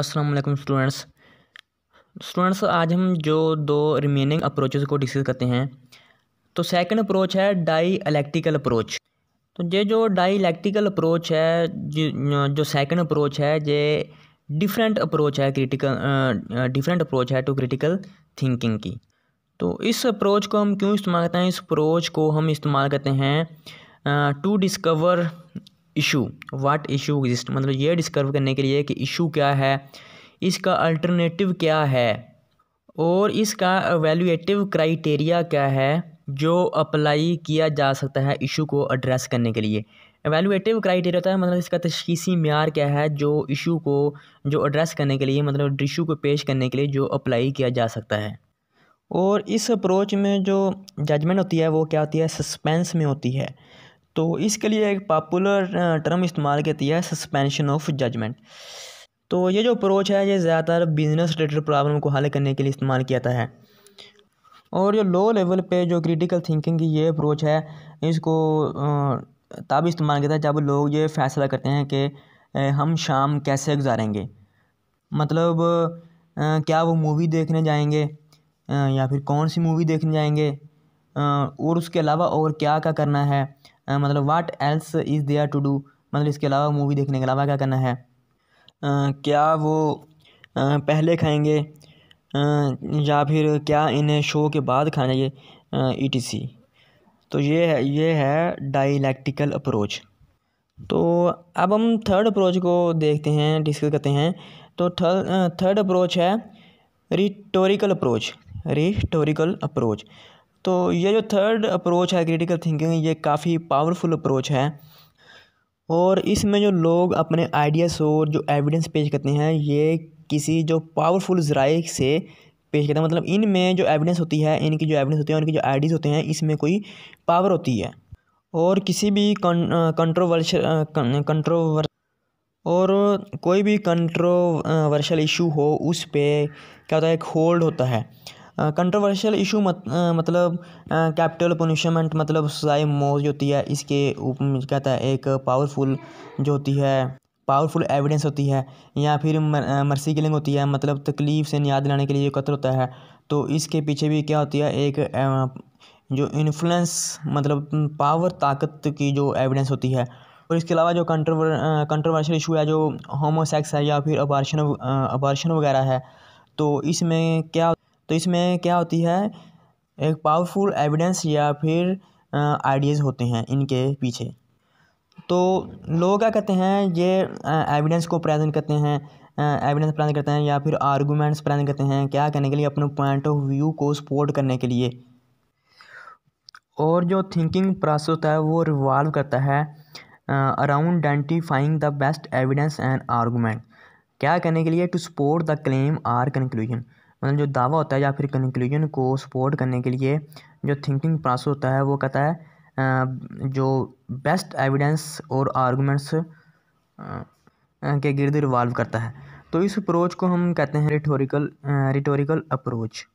अस्सलाम वालेकुम students students आज हम जो दो रिमेनिंग अप्रोचेस को डिस्कस करते हैं तो सेकंड अप्रोच है डाई इलेक्ट्रिकल अप्रोच तो ये जो डाई इलेक्ट्रिकल अप्रोच है जो सेकंड अप्रोच है ये डिफरेंट अप्रोच है क्रिटिकल डिफरेंट अप्रोच है टू क्रिटिकल थिंकिंग की तो इस अप्रोच को हम क्यों इस्तेमाल करते हैं इस अप्रोच को हम इस्तेमाल करते हैं to discover issue what issue exist मतलब ये डिस्कवर करने के लिए कि इशू क्या है इसका अल्टरनेटिव क्या है और इसका वैल्यूएटिव क्राइटेरिया क्या है जो अप्लाई किया जा सकता है इशू को एड्रेस करने के लिए एवेलुएटिव क्राइटेरिया होता है मतलब इसका तशीसी मैार क्या है जो इशू को जो एड्रेस करने के लिए मतलब इशू को पेश करने के लिए जो अप्लाई किया जा सकता है और इस अप्रोच में जो जजमेंट होती है वो क्या होती है सस्पेंस में होती है तो इसके लिए एक पॉपुलर टर्म इस्तेमाल किया है सस्पेंशन ऑफ जजमेंट तो ये जो अप्रोच है ये ज़्यादातर बिजनेस रिलेटेड प्रॉब्लम को हल करने के लिए इस्तेमाल किया जाता है और जो लो लेवल पे जो क्रिटिकल थिंकिंग की ये अप्रोच है इसको तब इस्तेमाल किया जाता है जब लोग ये फैसला करते हैं कि हम शाम कैसे गुजारेंगे मतलब क्या वो मूवी देखने जाएंगे या फिर कौन सी मूवी देखने जाएंगे और उसके अलावा और क्या क्या करना है मतलब what else is there to do मतलब इसके अलावा मूवी देखने के अलावा क्या करना है क्या वो पहले खाएंगे या फिर क्या इन्हें शो के बाद खाना ये ई टी सी तो ये है ये है डायलैक्टिकल अप्रोच तो अब हम थर्ड अप्रोच को देखते हैं डिस्कस करते हैं तो थर्ड थर्ड अप्रोच है रिटोरिकल अप्रोच रिटोरिकल अप्रोच तो ये जो थर्ड अप्रोच है क्रिटिकल थिंकिंग ये काफ़ी पावरफुल अप्रोच है और इसमें जो लोग अपने आइडियाज़ और जो एविडेंस पेश करते हैं ये किसी जो पावरफुल ज़राए से पेश करते हैं मतलब इनमें जो एविडेंस होती है इनकी जो एविडेंस होती है उनकी जो आइडियाज़ होते हैं इसमें कोई पावर होती है और किसी भी कंट्रोवर्श कंट्रोवर और कोई भी कंट्रोवर्शल इशू हो उस पर क्या होता है एक होल्ड होता है कंट्रोवर्शियल इशू मत मतलब कैपिटल पनिशमेंट मतलब सजाए मौज जो होती है इसके ऊपर कहता है एक पावरफुल जो होती है पावरफुल एविडेंस होती है या फिर मर्सी किलिंग होती है मतलब तकलीफ़ से न्याद लाने के लिए जो कत्ल होता है तो इसके पीछे भी क्या होती है एक जो इन्फ्लुएंस मतलब पावर ताकत की जो एविडेंस होती है और इसके अलावा जो कंट्रोवर कंट्रोवर्शियल इशू है जो होमोसेक्स है या फिर अबार्शन अबार्शन वगैरह है तो इसमें क्या तो इसमें क्या होती है एक पावरफुल एविडेंस या फिर आइडियाज़ होते हैं इनके पीछे तो लोग क्या कहते हैं ये एविडेंस को प्रेजेंट करते हैं एविडेंस प्रेजेंट करते हैं या फिर आर्गूमेंट्स प्रेजेंट करते हैं क्या करने के लिए अपने पॉइंट ऑफ व्यू को सपोर्ट करने के लिए और जो थिंकिंग प्रोसेस होता है वो रिवॉल्व करता है around identifying the best evidence and argument क्या करने के लिए to support the claim or conclusion मतलब जो दावा होता है या फिर कंक्लूजन को सपोर्ट करने के लिए जो थिंकिंग प्रोसेस होता है वो कहता है जो बेस्ट एविडेंस और आर्गूमेंट्स के गिर्द रिवॉल्व करता है तो इस अप्रोच को हम कहते हैं रिटोरिकल रिटोरिकल अप्रोच